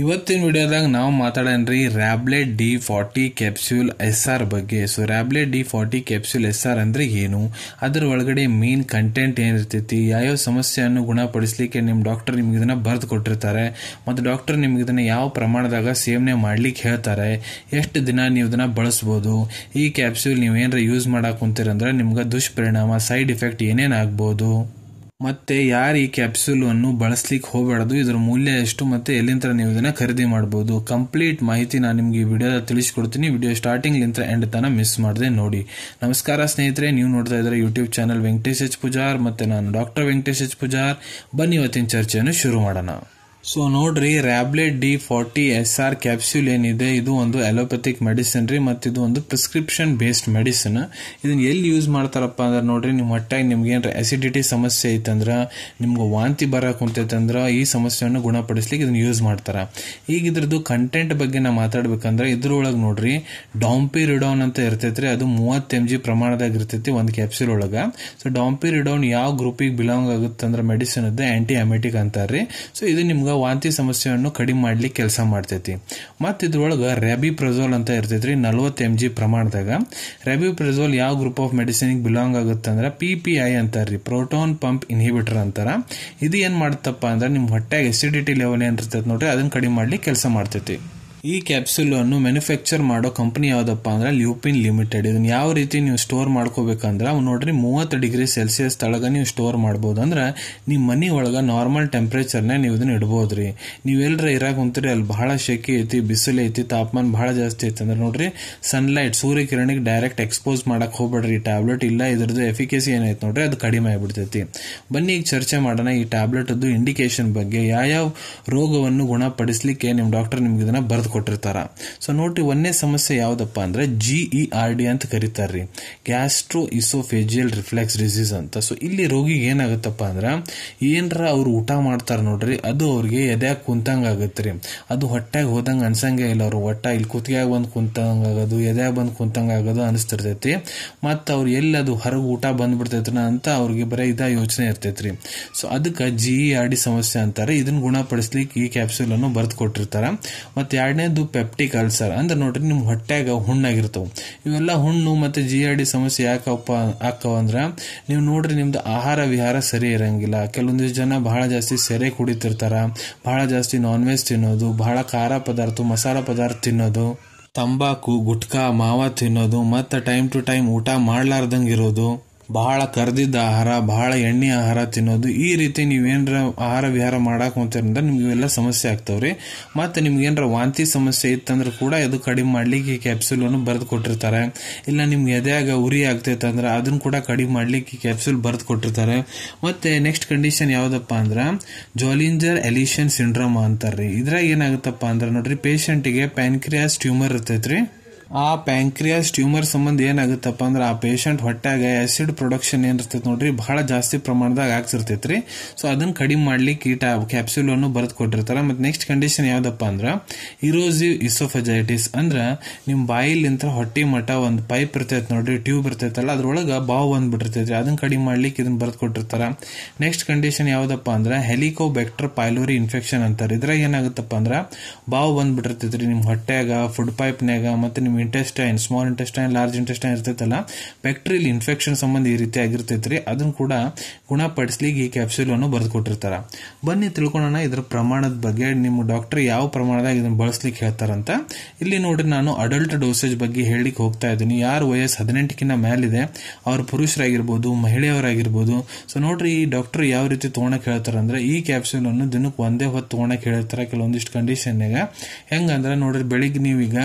ಇವತ್ತಿನ ವಿಡಿಯೋದಾಗ ನಾವು ಮಾತಾಡೋಣ ರೀ Rablet D forty capsule S R ಬಗ್ಗೆ so Rablet D forty capsule S R ಅಂದರೆ ಏನು ಅದರ ಒಳಗಡೆ ಮೇನ್ ಕಂಟೆಂಟ್ ಏನಿರ್ತೈತಿ ಯಾವ್ಯಾವ ಸಮಸ್ಯೆಯನ್ನು ಗುಣಪಡಿಸಲಿಕ್ಕೆ ನಿಮ್ಮ ಡಾಕ್ಟರ್ ನಿಮ್ಗೆ ಇದನ್ನು ಬರೆದು ಕೊಟ್ಟಿರ್ತಾರೆ ಮತ್ತು ಡಾಕ್ಟರ್ ನಿಮ್ಗೆ ಇದನ್ನು ಯಾವ ಪ್ರಮಾಣದಾಗ ಸೇವನೆ ಮಾಡ್ಲಿಕ್ಕೆ ಹೇಳ್ತಾರೆ ಎಷ್ಟು ದಿನ ನೀವು ಇದನ್ನು ಬಳಸ್ಬೋದು ಈ ಕ್ಯಾಪ್ಸ್ಯೂಲ್ ಏನಾರ ಯೂಸ್ ಮಾಡಕ್ಕೆ ಕುಂತೀರಂದ್ರೆ ನಿಮ್ಗೆ ದುಷ್ಪರಿಣಾಮ ಸೈಡ್ ಇಫೆಕ್ಟ್ ಏನೇನು ಆಗ್ಬೋದು ಮತ್ತು ಯಾರು ಈ ಅನ್ನು ಬಳಸ್ಲಿಕ್ಕೆ ಹೋಗಬಾರ್ದು ಇದರ ಮೌಲ್ಯ ಎಷ್ಟು ಮತ್ತು ಎಲ್ಲಿಂದ ನೀವು ಇದನ್ನು ಖರೀದಿ ಮಾಡ್ಬೋದು ಕಂಪ್ಲೀಟ್ ಮಾಹಿತಿ ನಾನು ನಿಮಗೆ ಈ ವಿಡಿಯೋದ ತಿಳಿಸ್ಕೊಡ್ತೀನಿ ವಿಡಿಯೋ ಸ್ಟಾರ್ಟಿಂಗ್ಲಿಂದ ಎಂಡ್ ತನ ಮಿಸ್ ಮಾಡದೆ ನೋಡಿ ನಮಸ್ಕಾರ ಸ್ನೇಹಿತರೆ ನೀವು ನೋಡ್ತಾ ಇದ್ದಾರೆ YouTube channel Venkatesh H Pujar ಮತ್ತು ನಾನು ಡಾಕ್ಟರ್ ವೆಂಕಟೇಶ್ ಎಚ್ ಪೂಜಾರ್ ಬನ್ನಿ ಇವತ್ತಿನ ಚರ್ಚೆಯನ್ನು ಶುರು ಮಾಡೋಣ ಸೊ ನೋಡ್ರಿ Rablet D forty S R capsule ಏನಿದೆ ಇದು ಒಂದು ಅಲೋಪತಿಕ್ ಮೆಡಿಸಿನ್ ರೀ ಮತ್ತು ಇದು ಒಂದು ಪ್ರಿಸ್ಕ್ರಿಪ್ಷನ್ ಬೇಸ್ಡ್ ಮೆಡಿಸಿನ್ ಇದನ್ನು ಎಲ್ಲಿ ಯೂಸ್ ಮಾಡ್ತಾರಪ್ಪ ಅಂದ್ರೆ ನೋಡ್ರಿ ನಿಮ್ಮ ಹೊಟ್ಟೆಗೆ ನಿಮ್ಗೆ ಏನಾರ ಅಸಿಡಿಟಿ ಸಮಸ್ಯೆ ಐತಂದ್ರೆ ನಿಮ್ಗೆ ವಾಂತಿ ಬರೋಕೆ ಕುಂತೈತಂದ್ರೆ ಈ ಸಮಸ್ಯೆಯನ್ನು ಗುಣಪಡಿಸ್ಲಿಕ್ಕೆ ಇದನ್ನು ಯೂಸ್ ಮಾಡ್ತಾರೆ ಈಗ ಇದ್ರದ್ದು ಕಂಟೆಂಟ್ ಬಗ್ಗೆ ನಾವು ಮಾತಾಡ್ಬೇಕಂದ್ರೆ ಇದ್ರೊಳಗೆ ನೋಡ್ರಿ ಡಾಂಪಿರಿಡಾನ್ ಅಂತ ಇರ್ತೈತ್ರಿ ಅದು ಮೂವತ್ತು ಎಮ್ ಜಿ ಪ್ರಮಾಣದಾಗ ಇರ್ತೈತಿ ಒಂದು ಕ್ಯಾಪ್ಸ್ಯೂಲ್ ಒಳಗೆ ಸೊ ಡಾಂಪಿರಿಡಾನ್ ಯಾವ ಗ್ರೂಪಿಗೆ ಬಿಲಾಂಗ್ ಆಗುತ್ತೆ ಅಂದ್ರೆ ಮೆಡಿಸಿನ್ ಅದೇ ಆ್ಯಂಟಿ ಅಮೆಟಿಕ್ ಅಂತಾರೆ ರೀ ಸೊ ಇದು ನಿಮ್ಗೆ ವಾಂತಿ ಸಮಸ್ಯೆಯನ್ನು ಕಡಿಮೆ ಮಾಡ್ಲಿಕ್ಕೆ ಕೆಲಸ ಮಾಡ್ತೈತಿ ಮತ್ತು ಇದ್ರೊಳಗೆ ರೆಬಿ ಪ್ರೆಜೋಲ್ ಅಂತ ರೀ ನಲ್ವತ್ತು ಎಮ್ ಜಿ ಪ್ರಮಾಣದಾಗ ರೆಬಿ ಪ್ರೆಜೋಲ್ ಯಾವ ಗ್ರೂಪ್ ಆಫ್ ಮೆಡಿಸಿನಿಗೆ ಬಿಲಾಂಗ್ ಆಗುತ್ತೆ ಅಂದ್ರೆ ಪಿ ಪಿ ಐ ರೀ ಪ್ರೋಟೋನ್ ಪಂಪ್ ಇನ್ಹಿಬಿಟರ್ ಅಂತಾರ ಇದು ಏನು ಮಾಡುತ್ತಪ್ಪ ಅಂದ್ರೆ ನಿಮ್ಮ ಹೊಟ್ಟೆಗೆ ಎಸಿಡಿಟಿ ಲೆವೆಲ್ ಏನು ಇರ್ತೈತೆ ನೋಡ್ರಿ ಅದನ್ನು ಕಡಿಮೆ ಮಾಡ್ಲಿಕ್ಕೆ ಕೆಲಸ ಮಾಡ್ತೈತಿ ಈ ಅನ್ನು ಮ್ಯಾನುಫ್ಯಾಕ್ಚರ್ ಮಾಡೋ ಕಂಪ್ನಿ ಯಾವುದಪ್ಪ ಅಂದ್ರೆ ಲ್ಯೂಪಿನ್ ಲಿಮಿಟೆಡ್ ಇದನ್ನ ಯಾವ ರೀತಿ ನೀವು ಸ್ಟೋರ್ ಮಾಡ್ಕೋಬೇಕಂದ್ರೆ ಅವು ನೋಡ್ರಿ ಮೂವತ್ತು ಡಿಗ್ರಿ ಸೆಲ್ಸಿಯಸ್ ತಳಗ ನೀವು ಸ್ಟೋರ್ ಮಾಡ್ಬೋದು ಅಂದ್ರೆ ನಿಮ್ಮ ಮನೆ ಒಳಗ ನಾರ್ಮಲ್ ಟೆಂಪ್ರೇಚರ್ನ ನೀವು ಇದನ್ನ ಇಡ್ಬೋದು ರೀ ಎಲ್ರ ಇರಾಗ ಕುಂತೀರಿ ಅಲ್ಲಿ ಬಹಳ ಶೆಕೆ ಐತಿ ಬಿಸಿಲು ಐತಿ ತಾಪಮಾನ ಬಹಳ ಜಾಸ್ತಿ ಐತಿ ಅಂದ್ರೆ ನೋಡ್ರಿ ಸನ್ಲೈಟ್ ಸೂರ್ಯ ಕಿರಣಿಗೆ ಡೈರೆಕ್ಟ್ ಎಕ್ಸ್ಪೋಸ್ ಮಾಡಕ್ ಹೋಗ್ಬೇಡ್ರಿ ಈ ಟ್ಯಾಬ್ಲೆಟ್ ಇಲ್ಲ ಇದ್ರದ್ದು ಎಫಿಕೇಸಿ ಏನೈತೆ ನೋಡ್ರಿ ಅದು ಕಡಿಮೆ ಆಗಿಬಿಡ್ತೈತಿ ಬನ್ನಿ ಈಗ ಚರ್ಚೆ ಮಾಡೋಣ ಈ ಟ್ಯಾಬ್ಲೆಟ್ ಇಂಡಿಕೇಶನ್ ಬಗ್ಗೆ ಯಾವ ಯಾವ ರೋಗವನ್ನು ಗುಣಪಡಿಸಲಿಕ್ಕೆ ನಿಮ್ಮ ಡಾಕ್ಟರ್ ನಿಮ್ಗೆ ಇದನ್ನ ಬರೆದು ಕೊಟ್ಟಿರ್ತಾರ ಸೊ ನೋಡ್ರಿ ಒಂದೇ ಸಮಸ್ಯೆ ಯಾವುದಪ್ಪ ಅಂದ್ರೆ ಜಿಇ ಆರ್ ಡಿ ಅಂತ ಕರೀತಾರ್ರಿ ಗ್ಯಾಸ್ಟ್ರೋ ಇಸೋಫೇಜಿಯಲ್ ರಿಫ್ಲೆಕ್ಸ್ ಡಿಸೀಸ್ ಅಂತ ಸೊ ಇಲ್ಲಿ ರೋಗಿಗೆ ಏನಾಗುತ್ತಪ್ಪ ಅಂದ್ರೆ ಏನರ ಅವ್ರು ಊಟ ಮಾಡ್ತಾರೆ ನೋಡ್ರಿ ಅದು ಅವ್ರಿಗೆ ಎದ್ಯಾಗ ಕುಂತಂಗೆ ಆಗುತ್ತೆ ರೀ ಅದು ಹೊಟ್ಟೆಗ್ ಹೋದಂಗ ಅನ್ಸಂಗೆ ಇಲ್ಲ ಅವ್ರು ಹೊಟ್ಟೆ ಇಲ್ಲಿ ಕುತ್ತಿಗೆ ಬಂದು ಕುಂತಂಗೆ ಆಗೋದು ಎದ್ಯಾಗ ಬಂದು ಕುಂತಂಗೆ ಆಗೋದು ಅನಿಸ್ತಿರ್ತೈತಿ ಮತ್ತು ಅವ್ರು ಎಲ್ಲಿ ಅದು ಹೊರಗೆ ಊಟ ಬಂದ್ಬಿಡ್ತೈತ್ರ ಅಂತ ಅವ್ರಿಗೆ ಬರೀ ಇದ ಯೋಚನೆ ಇರ್ತೈತ್ರಿ ಸೊ ಅದಕ್ಕೆ G E e R D ಸಮಸ್ಯೆ ಅಂತಾರೆ ಇದನ್ನ ಗುಣಪಡಿಸ್ಲಿಕ್ಕೆ ಈ ಕ್ಯಾಪ್ಸೂಲನ್ನು ಬರೆದು ಕೊಟ್ಟಿರ್ತಾರೆ ಮತ್ತು ಎರಡನೇ ಎರಡನೇದು ಪೆಪ್ಟಿಕ್ ಅಲ್ಸರ್ ಅಂದ್ರೆ ನೋಡ್ರಿ ನಿಮ್ಮ ಹೊಟ್ಟೆಗ ಹುಣ್ಣಾಗಿರ್ತವೆ ಇವೆಲ್ಲ ಹುಣ್ಣು ಮತ್ತು ಜಿ ಆರ್ ಡಿ ಸಮಸ್ಯೆ ಯಾಕಪ್ಪ ಆಕವ ನೀವು ನೋಡ್ರಿ ನಿಮ್ದು ಆಹಾರ ವಿಹಾರ ಸರಿ ಇರಂಗಿಲ್ಲ ಕೆಲವೊಂದಿಷ್ಟು ಜನ ಬಹಳ ಜಾಸ್ತಿ ಸೆರೆ ಕುಡಿತಿರ್ತಾರೆ ಬಹಳ ಜಾಸ್ತಿ ನಾನ್ ವೆಜ್ ತಿನ್ನೋದು ಬಹಳ ಖಾರ ಪದಾರ್ಥ ಮಸಾಲ ಪದಾರ್ಥ ತಿನ್ನೋದು ತಂಬಾಕು ಗುಟ್ಕಾ ಮಾವ ತಿನ್ನೋದು ಮತ್ತು ಟೈಮ್ ಟು ಟೈಮ್ ಊಟ ಮಾಡ್ಲಾರ್ದಂಗೆ ಇರೋದು ಭಾಳ ಕರೆದಿದ್ದ ಆಹಾರ ಭಾಳ ಎಣ್ಣೆ ಆಹಾರ ತಿನ್ನೋದು ಈ ರೀತಿ ನೀವೇನರ ಆಹಾರ ವಿಹಾರ ಮಾಡಕ್ಕೆ ಕುಂತೀರಂದ್ರೆ ನಿಮ್ಗೆ ಇವೆಲ್ಲ ಸಮಸ್ಯೆ ಆಗ್ತಾವೆ ರೀ ಮತ್ತು ನಿಮ್ಗೇನರ ವಾಂತಿ ಸಮಸ್ಯೆ ಇತ್ತಂದ್ರೆ ಕೂಡ ಅದು ಕಡಿಮೆ ಮಾಡಲಿಕ್ಕೆ ಕ್ಯಾಪ್ಸೂಲನ್ನು ಬರೆದು ಕೊಟ್ಟಿರ್ತಾರೆ ಇಲ್ಲ ನಿಮ್ಗೆ ಎದೆಯಾಗ ಉರಿ ಅಂದ್ರೆ ಅದನ್ನು ಕೂಡ ಕಡಿಮೆ ಮಾಡಲಿಕ್ಕೆ ಕ್ಯಾಪ್ಸೂಲ್ ಬರೆದು ಕೊಟ್ಟಿರ್ತಾರೆ ಮತ್ತು ನೆಕ್ಸ್ಟ್ ಕಂಡೀಷನ್ ಯಾವುದಪ್ಪ ಅಂದ್ರೆ ಜೋಲಿಂಜರ್ ಎಲಿಷನ್ ಸಿಂಡ್ರೋಮ್ ಅಂತಾರೆ ರೀ ಇದ್ರಾಗ ಏನಾಗುತ್ತಪ್ಪ ಅಂದ್ರೆ ನೋಡ್ರಿ ಪೇಷಂಟಿಗೆ ಪ್ಯಾನ್ಕ್ರಿಯಾಸ್ ಟ್ಯೂಮರ್ ಇರ್ತೈತ್ರಿ ಆ ಪ್ಯಾಂಕ್ರಿಯಾಸ್ ಟ್ಯೂಮರ್ ಸಂಬಂಧ ಏನಾಗುತ್ತಪ್ಪ ಅಂದ್ರೆ ಆ ಪೇಷಂಟ್ ಹೊಟ್ಟೆಗೆ ಆಸಿಡ್ ಪ್ರೊಡಕ್ಷನ್ ಏನಿರ್ತೈತೆ ನೋಡ್ರಿ ಬಹಳ ಜಾಸ್ತಿ ಪ್ರಮಾಣದಾಗ ಆಗ್ತಿರ್ತೈತೆ ರೀ ಸೊ ಅದನ್ನ ಕಡಿಮೆ ಮಾಡ್ಲಿಕ್ಕೆ ಈ ಕ್ಯಾಪ್ಸ್ಯೂಲ್ ಅನ್ನು ಬರೆದು ಕೊಟ್ಟಿರ್ತಾರೆ ಮತ್ತೆ ನೆಕ್ಸ್ಟ್ ಕಂಡೀಷನ್ ಯಾವುದಪ್ಪ ಅಂದ್ರೆ ಇರೋಸಿವ್ ಇಸೋಫೆಜೈಟಿಸ್ ಅಂದ್ರೆ ನಿಮ್ಮ ಬಾಯಿಲಿಂತ ಹೊಟ್ಟೆ ಮಠ ಒಂದು ಪೈಪ್ ಇರ್ತೈತೆ ನೋಡ್ರಿ ಟ್ಯೂಬ್ ಇರ್ತೈತಲ್ಲ ಅದ್ರೊಳಗೆ ಬಾವು ಬಂದ್ಬಿಟ್ಟಿರ್ತೈತ್ರಿ ಅದನ್ನ ಕಡಿಮೆ ಮಾಡ್ಲಿಕ್ಕೆ ಇದನ್ನ ಬರೆದು ಕೊಟ್ಟಿರ್ತಾರೆ ನೆಕ್ಸ್ಟ್ ಕಂಡೀಷನ್ ಯಾವುದಪ್ಪ ಅಂದ್ರೆ ಹೆಲಿಕೋಬ್ಯಾಕ್ಟರ್ ಪೈಲೋರಿ ಇನ್ಫೆಕ್ಷನ್ ಅಂತಾರೆ ಇದ್ರಾಗ ಏನಾಗುತ್ತಪ್ಪ ಅಂದ್ರೆ ಬಾವು ಬಂದ್ಬಿಟ್ಟಿರ್ತೈತೆ ರೀ ನಿಮ್ಮ ಹೊಟ್ಟೆಯಾಗ ಫುಡ್ ಪೈಪ್ನಾಗ ಮತ್ತೆ ನಿಮ್ಮ intestine small intestine large intestine ಇರ್ತೈತಲ್ಲ ಬ್ಯಾಕ್ಟೀರಿಯಲ್ ಇನ್ಫೆಕ್ಷನ್ ಸಂಬಂಧ ಈ ರೀತಿ ಆಗಿರ್ತೈತ್ರಿ ಅದನ್ನು ಕೂಡ ಗುಣಪಡಿಸ್ಲಿಕ್ಕೆ ಈ ಅನ್ನು ಬರೆದು ಬರೆದುಕೊಟ್ಟಿರ್ತಾರೆ ಬನ್ನಿ ತಿಳ್ಕೊಳ್ಳೋಣ ಇದರ ಪ್ರಮಾಣದ ಬಗ್ಗೆ ನಿಮ್ಮ ಡಾಕ್ಟರ್ ಯಾವ ಪ್ರಮಾಣದಾಗ ಇದನ್ನು ಬಳಸ್ಲಿಕ್ಕೆ ಹೇಳ್ತಾರಂತ ಇಲ್ಲಿ ನೋಡ್ರಿ ನಾನು ಅಡಲ್ಟ್ ಡೋಸೇಜ್ ಬಗ್ಗೆ ಹೇಳಲಿಕ್ಕೆ ಹೋಗ್ತಾ ಇದ್ದೀನಿ ಯಾರು ವಯಸ್ಸು ಹದಿನೆಂಟಕ್ಕಿಂತ ಮೇಲಿದೆ ಅವ್ರ ಪುರುಷರಾಗಿರ್ಬೋದು ಮಹಿಳೆಯವರಾಗಿರ್ಬೋದು ಸೊ ನೋಡ್ರಿ ಈ ಡಾಕ್ಟರ್ ಯಾವ ರೀತಿ ತೊಗೊಳಕ್ಕೆ ಹೇಳ್ತಾರಂದ್ರೆ ಈ ಅನ್ನು ದಿನಕ್ಕೆ ಒಂದೇ ಹೊತ್ತು ತೊಗೊಳಕ್ಕೆ ಹೇಳ್ತಾರೆ ಕೆಲವೊಂದಿಷ್ಟು ಕಂಡೀಷನ್ಗೆ ಹೆಂಗಂದ್ರೆ ನೋಡ್ರಿ ಬೆಳಿಗ್ಗೆ ನೀವೀಗ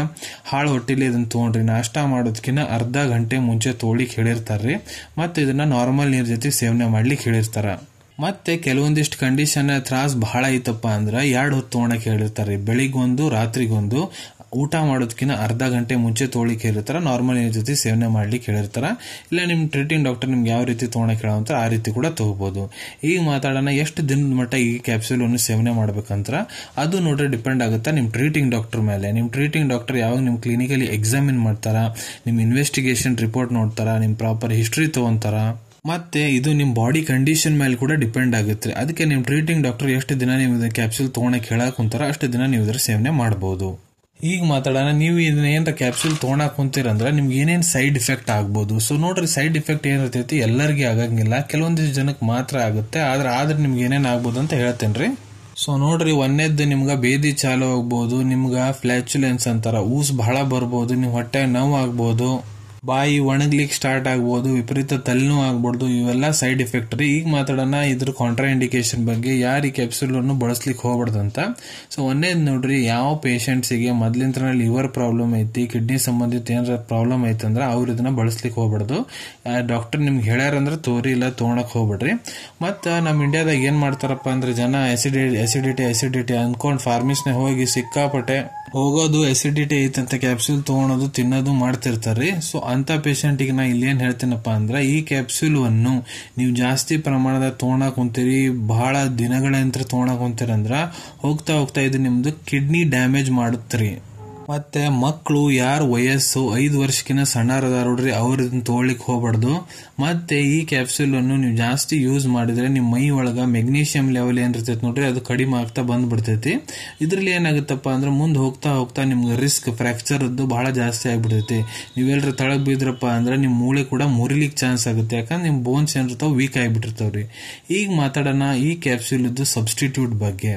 ಹಾಳು ಹೊಟ್ಟೆಲಿ ಕೈಯಲ್ಲಿ ಇದನ್ನು ತೊಗೊಂಡ್ರಿ ನಾಷ್ಟ ಮಾಡೋದಕ್ಕಿಂತ ಅರ್ಧ ಗಂಟೆ ಮುಂಚೆ ತೋಳಿಕ್ ಹೇಳಿರ್ತಾರೆ ಮತ್ತೆ ಇದನ್ನ ನಾರ್ಮಲ್ ನೀರ್ ಜೊತೆ ಸೇವನೆ ಮಾಡ್ಲಿಕ್ಕೆ ಹೇಳಿರ್ತಾರೆ ಮತ್ತೆ ಕೆಲವೊಂದಿಷ್ಟು ಕಂಡೀಷನ್ ತ್ರಾಸ್ ಬಹಳ ಐತಪ್ಪ ಅಂದ್ರೆ ಎರಡು ಹೊತ್ತು ತೊಗೊಳಕ್ಕೆ ಹೇಳಿರ್ತಾರೆ ಬೆಳಿಗ್ಗೊಂದು ರಾತ್ರಿಗೊಂದು ಊಟ ಮಾಡೋದಕ್ಕಿಂತ ಅರ್ಧ ಗಂಟೆ ಮುಂಚೆ ತೋಳಿ ಕೇಳಿರ್ತಾರೆ ನಾರ್ಮಲ್ ಏನ್ ಜೊತೆ ಸೇವನೆ ಮಾಡ್ಲಿಕ್ಕೆ ಹೇಳಿರ್ತಾರೆ ಇಲ್ಲ ನಿಮ್ಮ ಟ್ರೀಟಿಂಗ್ ಡಾಕ್ಟರ್ ನಿಮ್ಗೆ ಯಾವ ರೀತಿ ತೊಗೊಳಕ್ಕೆ ಅಂತ ಆ ರೀತಿ ಕೂಡ ತಗೋಬಹುದು ಈಗ ಮಾತಾಡೋಣ ಎಷ್ಟು ದಿನದ ಮಟ್ಟ ಈ ಅನ್ನು ಸೇವನೆ ಮಾಡ್ಬೇಕಂತ ಅದು ನೋಡ್ರೆ ಡಿಪೆಂಡ್ ಆಗುತ್ತೆ ನಿಮ್ಮ ಟ್ರೀಟಿಂಗ್ ಡಾಕ್ಟರ್ ಮೇಲೆ ನಿಮ್ಮ ಟ್ರೀಟಿಂಗ್ ಡಾಕ್ಟರ್ ಯಾವಾಗ ನಿಮ್ಮ ಕ್ಲಿನಿಕಲ್ಲಿ ಎಕ್ಸಾಮಿನ್ ಮಾಡ್ತಾರಾ ನಿಮ್ಮ ಇನ್ವೆಸ್ಟಿಗೇಷನ್ ರಿಪೋರ್ಟ್ ನೋಡ್ತಾರೆ ನಿಮ್ಮ ಪ್ರಾಪರ್ ಹಿಸ್ಟ್ರಿ ತಗೊಂತಾರ ಮತ್ತೆ ಇದು ನಿಮ್ಮ ಬಾಡಿ ಕಂಡೀಷನ್ ಮೇಲೆ ಕೂಡ ಡಿಪೆಂಡ್ ಆಗುತ್ತೆ ಅದಕ್ಕೆ ನಿಮ್ಮ ಟ್ರೀಟಿಂಗ್ ಡಾಕ್ಟರ್ ಎಷ್ಟು ದಿನ ನೀವು ಕ್ಯಾಪ್ಸೂಲ್ ತೊಗೊಳಕ್ಕೆ ಹೇಳಕ್ಕೆ ಕುಂತಾರ ಅಷ್ಟು ದಿನ ನೀವು ಇದರ ಸೇವನೆ ಮಾಡ್ಬೋದು ಈಗ ಮಾತಾಡೋಣ ನೀವು ಇದನ್ನ ಏನಾರ ಕ್ಯಾಪ್ಸೂಲ್ ತೊಗೊಳಕ್ ಕುಂತೀರಂದ್ರೆ ನಿಮ್ಗೆ ಏನೇನು ಸೈಡ್ ಇಫೆಕ್ಟ್ ಆಗ್ಬೋದು ಸೊ ನೋಡ್ರಿ ಸೈಡ್ ಇಫೆಕ್ಟ್ ಏನಿರ್ತೈತಿ ಎಲ್ಲರಿಗೆ ಆಗಂಗಿಲ್ಲ ಕೆಲವೊಂದಿಷ್ಟು ಜನಕ್ಕೆ ಮಾತ್ರ ಆಗುತ್ತೆ ಆದ್ರೆ ಆದ್ರೆ ನಿಮ್ಗೆ ಏನೇನು ಆಗ್ಬೋದು ಅಂತ ಹೇಳ್ತೀನಿ ರೀ ಸೊ ನೋಡ್ರಿ ಒಂದೇದ್ದು ನಿಮ್ಗೆ ಬೇದಿ ಚಾಲು ಆಗ್ಬೋದು ನಿಮ್ಗೆ ಫ್ಲ್ಯಾಚುಲೆನ್ಸ್ ಅಂತಾರ ಊಸ್ ಬಹಳ ಬರ್ಬೋದು ನಿಮ್ಮ ಹೊಟ್ಟೆ ನೋವು ಆಗ್ಬೋದು ಬಾಯಿ ಒಣಗ್ಲಿಕ್ಕೆ ಸ್ಟಾರ್ಟ್ ಆಗ್ಬೋದು ವಿಪರೀತ ತಲೆನೂ ಆಗ್ಬಾರ್ದು ಇವೆಲ್ಲ ಸೈಡ್ ಎಫೆಕ್ಟ್ ರೀ ಈಗ ಮಾತಾಡೋಣ ಇದ್ರ ಕಾಂಟ್ರಾ ಇಂಡಿಕೇಶನ್ ಬಗ್ಗೆ ಯಾರು ಈ ಕ್ಯಾಪ್ಸೂಲನ್ನು ಬಳಸ್ಲಿಕ್ಕೆ ಅಂತ ಸೊ ಒಂದೇ ನೋಡ್ರಿ ಯಾವ ಪೇಷಂಟ್ಸಿಗೆ ಮೊದ್ಲಿಂತ್ರ ಲಿವರ್ ಪ್ರಾಬ್ಲಮ್ ಐತಿ ಕಿಡ್ನಿ ಸಂಬಂಧಿತ ಏನಾರ ಪ್ರಾಬ್ಲಮ್ ಐತಂದ್ರೆ ಅವ್ರು ಇದನ್ನ ಬಳಸ್ಲಿಕ್ಕೆ ಹೋಗ್ಬಾರ್ದು ಡಾಕ್ಟರ್ ನಿಮ್ಗೆ ಹೇಳ್ಯಾರಂದ್ರೆ ತೋರಿ ಇಲ್ಲ ತೊಗೊಳಕ್ ಹೋಗ್ಬೇಡ್ರಿ ಮತ್ತು ನಮ್ಮ ಇಂಡಿಯಾದಾಗ ಏನು ಮಾಡ್ತಾರಪ್ಪ ಅಂದ್ರೆ ಜನ ಎಸಿಡಿ ಎಸಿಡಿಟಿ ಎಸಿಡಿಟಿ ಅಂದ್ಕೊಂಡು ಫಾರ್ಮಿಸ್ನೇ ಹೋಗಿ ಸಿಕ್ಕಾಪಟ್ಟೆ ಹೋಗೋದು ಎಸಿಡಿಟಿ ಅಂತ ಕ್ಯಾಪ್ಸೂಲ್ ತೊಗೊಳೋದು ತಿನ್ನೋದು ಮಾಡ್ತಿರ್ತಾರೆ ಸೊ ಅಂಥ ಪೇಷಂಟಿಗೆ ನಾ ಇಲ್ಲೇನು ಹೇಳ್ತೀನಪ್ಪ ಅಂದ್ರೆ ಈ ಅನ್ನು ನೀವು ಜಾಸ್ತಿ ಪ್ರಮಾಣದ ತೊಗೊಳಕ್ಕೆ ಹೊಂತೀರಿ ಬಹಳ ದಿನಗಳ ನಂತರ ತೊಗೊಳಕ್ಕೆ ಹೊಂತೀರಂದ್ರೆ ಹೋಗ್ತಾ ಹೋಗ್ತಾ ಇದು ನಿಮ್ಮದು ಕಿಡ್ನಿ ಡ್ಯಾಮೇಜ್ ಮಾಡುತ್ತೀರಿ ಮತ್ತೆ ಮಕ್ಕಳು ಯಾರ ವಯಸ್ಸು ಐದು ವರ್ಷಕ್ಕಿಂತ ಸಣ್ಣರದ ನೋಡ್ರಿ ಅವ್ರದನ್ನ ತೊಗೊಳ್ಳಿಕ್ಕೆ ಹೋಗಬಾರ್ದು ಮತ್ತೆ ಈ ಅನ್ನು ನೀವು ಜಾಸ್ತಿ ಯೂಸ್ ಮಾಡಿದ್ರೆ ನಿಮ್ಮ ಮೈ ಒಳಗೆ ಮೆಗ್ನೀಷಿಯಂ ಲೆವೆಲ್ ಏನಿರ್ತೈತೆ ನೋಡ್ರಿ ಅದು ಕಡಿಮೆ ಆಗ್ತಾ ಬಂದ್ಬಿಡ್ತೈತಿ ಇದರಲ್ಲಿ ಏನಾಗುತ್ತಪ್ಪ ಅಂದ್ರೆ ಮುಂದೆ ಹೋಗ್ತಾ ಹೋಗ್ತಾ ನಿಮ್ಗೆ ರಿಸ್ಕ್ ಅದು ಬಹಳ ಜಾಸ್ತಿ ಆಗಿಬಿಡ್ತೈತಿ ನೀವೆಲ್ಲರ ತಳಗ್ ಬಿದ್ರಪ್ಪ ಅಂದ್ರೆ ನಿಮ್ಮ ಮೂಳೆ ಕೂಡ ಮುರಿಲಿಕ್ಕೆ ಚಾನ್ಸ್ ಆಗುತ್ತೆ ಯಾಕಂದ್ರೆ ನಿಮ್ಮ ಬೋನ್ಸ್ ಏನಿರ್ತಾವೆ ವೀಕ್ ರೀ ಈಗ ಮಾತಾಡೋಣ ಈ ಕ್ಯಾಪ್ಸೂಲ್ದು ಸಬ್ಸ್ಟಿಟ್ಯೂಟ್ ಬಗ್ಗೆ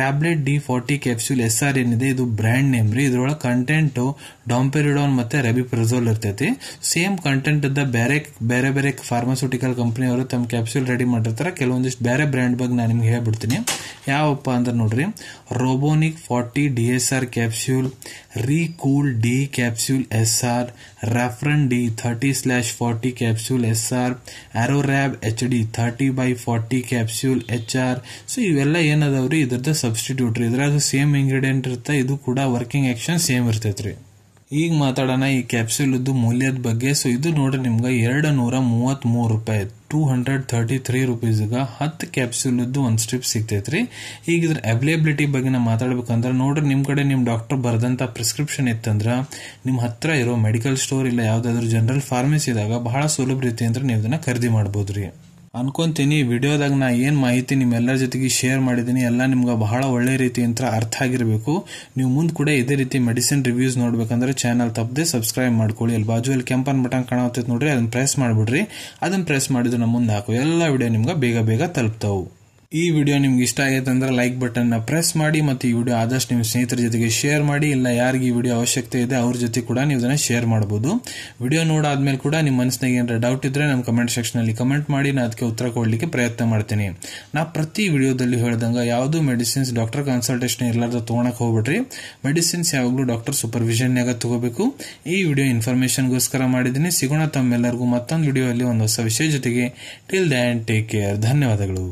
Rablet D forty capsule S R ಏನಿದೆ ಇದು ಬ್ರ್ಯಾಂಡ್ ನೇಮ್ ರೀ ಇದ್ರ ಇದ್ರೊಳಗೆ ಕಂಟೆಂಟು ಡಾಂಪೆರಿಡೋನ್ ಮತ್ತು ರೆಬಿ ಪ್ರೆಸೋಲ್ ಇರ್ತೈತಿ ಸೇಮ್ ಕಂಟೆಂಟದ ಬೇರೆ ಬೇರೆ ಬೇರೆ ಫಾರ್ಮಾಸ್ಯೂಟಿಕಲ್ ಕಂಪ್ನಿಯವರು ತಮ್ಮ ಕ್ಯಾಪ್ಸೂಲ್ ರೆಡಿ ಮಾಡಿರ್ತಾರೆ ಕೆಲವೊಂದಿಷ್ಟು ಬೇರೆ ಬ್ರ್ಯಾಂಡ್ ಬಗ್ಗೆ ನಾನು ನಿಮ್ಗೆ ಹೇಳ್ಬಿಡ್ತೀನಿ ಯಾವಪ್ಪ ಅಂದ್ರೆ ನೋಡ್ರಿ ರೋಬೋನಿಕ್ forty D S R capsule ರೀಕೂಲ್ ಡಿ ಕ್ಯಾಪ್ಸ್ಯೂಲ್ ಎಸ್ ಆರ್ ರೆಫ್ರನ್ D thirty slash forty capsule S R ಆರೋ ರ್ಯಾಬ್ H D thirty by forty capsule H R so ಇವೆಲ್ಲ ಏನದವ್ರಿ ಇದ್ರದ್ದು ಸಬ್ಸ್ಟಿಟ್ಯೂಟ್ ರೀ ಇದ್ರಾಗ ಸೇಮ್ ಇಂಗ್ರೀಡಿಯೆಂಟ್ ಇರುತ್ತೆ ಇದು ಕೂಡ ವರ್ಕಿಂಗ್ ಆಕ್ಷನ್ ಕ್ಯಾಪ್ಷನ್ ಸೇಮ್ ಇರ್ತೈತೆ ಈಗ ಮಾತಾಡೋಣ ಈ ಇದ್ದು ಮೌಲ್ಯದ ಬಗ್ಗೆ ಸೊ ಇದು ನೋಡ್ರಿ ನಿಮ್ಗೆ ಎರಡು ನೂರ ಮೂರು ರೂಪಾಯಿ ಟೂ ಹಂಡ್ರೆಡ್ ತರ್ಟಿ ತ್ರೀ ರುಪೀಸ್ಗೆ ಹತ್ತು ಕ್ಯಾಪ್ಸೂಲ್ದು ಒಂದು ಸ್ಟ್ರಿಪ್ ಸಿಗ್ತೈತೆ ರೀ ಈಗ ಇದ್ರ ಅವೈಲೇಬಿಲಿಟಿ ಬಗ್ಗೆ ನಾವು ಮಾತಾಡ್ಬೇಕಂದ್ರೆ ನೋಡ್ರಿ ನಿಮ್ಮ ಕಡೆ ನಿಮ್ಮ ಡಾಕ್ಟರ್ ಬರೆದಂಥ ಪ್ರಿಸ್ಕ್ರಿಪ್ಷನ್ ಇತ್ತಂದ್ರೆ ನಿಮ್ಮ ಹತ್ರ ಇರೋ ಮೆಡಿಕಲ್ ಸ್ಟೋರ್ ಇಲ್ಲ ಯಾವುದಾದ್ರೂ ಜನರಲ್ ಫಾರ್ಮಸಿದಾಗ ಬಹಳ ಸುಲಭ ಅಂದ್ರೆ ನೀವು ಇದನ್ನು ಖರೀದಿ ಮಾಡ್ಬೋದು ರೀ ಅನ್ಕೊಂತೀನಿ ವಿಡಿಯೋದಾಗ ನಾ ಏನು ಮಾಹಿತಿ ನಿಮ್ಮೆಲ್ಲರ ಜೊತೆಗೆ ಶೇರ್ ಮಾಡಿದ್ದೀನಿ ಎಲ್ಲ ನಿಮ್ಗೆ ಬಹಳ ಒಳ್ಳೆ ರೀತಿ ಅಂತ ಅರ್ಥ ಆಗಿರಬೇಕು ನೀವು ಮುಂದೆ ಕೂಡ ಇದೇ ರೀತಿ ಮೆಡಿಸಿನ್ ರಿವ್ಯೂಸ್ ನೋಡ್ಬೇಕಂದ್ರೆ ಚಾನಲ್ ತಪ್ಪದೆ ಸಬ್ಸ್ಕ್ರೈಬ್ ಮಾಡ್ಕೊಳ್ಳಿ ಅಲ್ಲಿ ಬಾಜು ಅಲ್ಲಿ ಕೆಂಪನ್ ಬಟನ್ ಕಾಣುತ್ತೆ ನೋಡ್ರಿ ಅದನ್ನ ಪ್ರೆಸ್ ಮಾಡಿಬಿಡ್ರಿ ಅದನ್ನು ಪ್ರೆಸ್ ಮಾಡಿದ್ರೆ ನಮ್ಮ ಮುಂದೆ ಹಾಕು ಎಲ್ಲ ವಿಡಿಯೋ ನಿಮ್ಗೆ ಬೇಗ ಬೇಗ ತಲುಪ್ತಾವೆ ಈ ವಿಡಿಯೋ ನಿಮ್ಗೆ ಇಷ್ಟ ಆಗೈತೆ ಅಂದ್ರೆ ಲೈಕ್ ಬಟನ್ನ ಪ್ರೆಸ್ ಮಾಡಿ ಮತ್ತು ಈ ವಿಡಿಯೋ ಆದಷ್ಟು ನಿಮ್ಮ ಸ್ನೇಹಿತರ ಜೊತೆಗೆ ಶೇರ್ ಮಾಡಿ ಇಲ್ಲ ಯಾರಿಗೆ ಈ ವಿಡಿಯೋ ಅವಶ್ಯಕತೆ ಇದೆ ಅವ್ರ ಜೊತೆ ಕೂಡ ನೀವು ಇದನ್ನು ಶೇರ್ ಮಾಡ್ಬೋದು ವಿಡಿಯೋ ನೋಡಾದ್ಮೇಲೆ ಕೂಡ ನಿಮ್ಮ ಮನಸ್ಸಿನಾಗ ಏನಾರ ಡೌಟ್ ಇದ್ದರೆ ನಮ್ಮ ಕಮೆಂಟ್ ಅಲ್ಲಿ ಕಮೆಂಟ್ ಮಾಡಿ ನಾನು ಅದಕ್ಕೆ ಉತ್ತರ ಕೊಡಲಿಕ್ಕೆ ಪ್ರಯತ್ನ ಮಾಡ್ತೀನಿ ನಾ ಪ್ರತಿ ವಿಡಿಯೋದಲ್ಲಿ ಹೇಳ್ದಂಗೆ ಯಾವುದು ಮೆಡಿಸಿನ್ಸ್ ಡಾಕ್ಟರ್ ಕನ್ಸಲ್ಟೇಷನ್ ಇರ್ಲಾರ್ದ ತೊಗೊಳಕ್ಕೆ ಹೋಗ್ಬಿಡ್ರಿ ಮೆಡಿಸಿನ್ಸ್ ಯಾವಾಗಲೂ ಡಾಕ್ಟರ್ ಸೂಪರ್ವಿಷನ್ಯಾಗ ತಗೋಬೇಕು ಈ ವಿಡಿಯೋ ಇನ್ಫಾರ್ಮೇಷನ್ಗೋಸ್ಕರ ಮಾಡಿದ್ದೀನಿ ಸಿಗೋಣ ತಮ್ಮೆಲ್ಲರಿಗೂ ಮತ್ತೊಂದು ವಿಡಿಯೋ ಅಲ್ಲಿ ಒಂದು ಹೊಸ ವಿಷಯ ಜೊತೆಗೆ ಟಿಲ್ ದ್ಯಾನ್ ಟೇಕ್ ಕೇರ್ ಧನ್ಯವಾದಗಳು